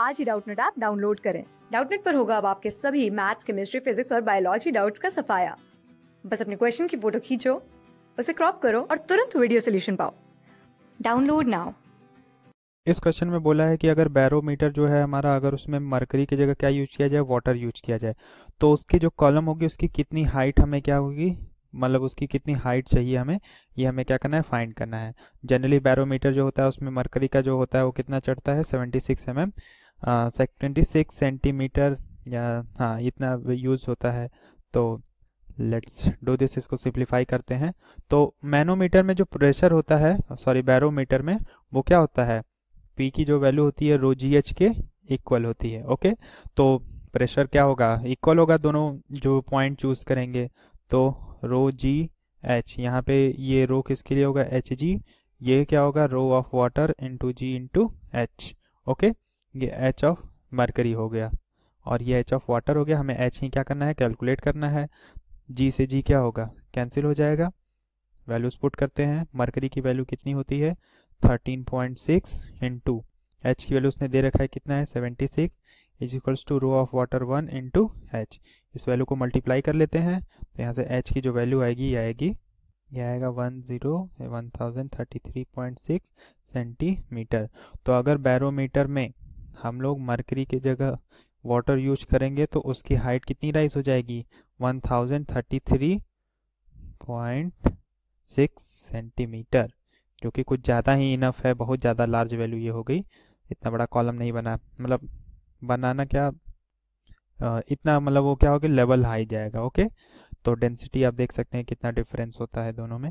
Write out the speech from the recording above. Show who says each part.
Speaker 1: आज ही Doubtnut app download करें डाउटनेट पर होगा अब आपके सभी मैथ्स केमिस्ट्री फिजिक्स और बायोलॉजी डाउट्स का सफाया बस अपने क्वेश्चन की फोटो खींचो उसे क्रॉप करो और तुरंत वीडियो सोल्यूशन पाओ डाउनलोड नाउ
Speaker 2: इस क्वेश्चन में बोला है कि अगर बैरोमीटर जो है हमारा अगर उसमें मरकरी की जगह क्या यूज किया जाए वाटर यूज किया जाए तो उसकी जो कॉलम होगी उसकी कितनी हाइट हमें क्या होगी मतलब उसकी कितनी हाइट चाहिए हमें ये हमें क्या करना है फाइंड करना है जनरली बैरोमीटर जो होता है उसमें मरकरी का जो होता है वो कितना चढ़ता है seventy six mm, twenty six centimetre या हाँ इतना यूज़ होता है तो लेट्स डू दिस इसको सिंप्लीफाई करते हैं तो मैनोमीटर में जो प्रेशर होता है सॉरी बैरोमीटर में वो क्या होता है पी की जो वैल्यू होती है रो जी एच के इक्वल होती है ओके तो प्रेशर क्या होगा इक्वल होगा दोनों जो पॉइंट चूज करेंगे तो रो जी एच यहाँ पे ये रो किसके लिए होगा एच जी ये क्या होगा rho of water into G into H okay ये एच ऑफ मरकरी हो गया और ये एच ऑफ वाटर हो गया हमें एच ही क्या करना है कैलकुलेट करना है जी से जी क्या होगा कैंसिल हो जाएगा वैल्यूज पुट करते हैं मरकरी की वैल्यू कितनी होती है 13.6 पॉइंट सिक्स टू एच की वैल्यू उसने दे रखा है कितना है 76 six is equals to rho of water one in two H इस वैल्यू को मल्टीप्लाई कर लेते हैं तो यहाँ से एच की जो वैल्यू आएगी ये आएगी यह आएगा one zero one thousand thirty three point six centimetre तो अगर बैरोमीटर में हम लोग मरकरी की जगह वाटर यूज करेंगे तो उसकी हाइट कितनी राइज हो जाएगी 1033.6 सेंटीमीटर जो कि कुछ ज़्यादा ही इनफ है बहुत ज़्यादा लार्ज वैल्यू ये हो गई इतना बड़ा कॉलम नहीं बना मतलब बनाना क्या इतना मतलब वो क्या होगा लेवल हाई जाएगा ओके तो डेंसिटी आप देख सकते हैं कितना डिफरेंस होता है दोनों में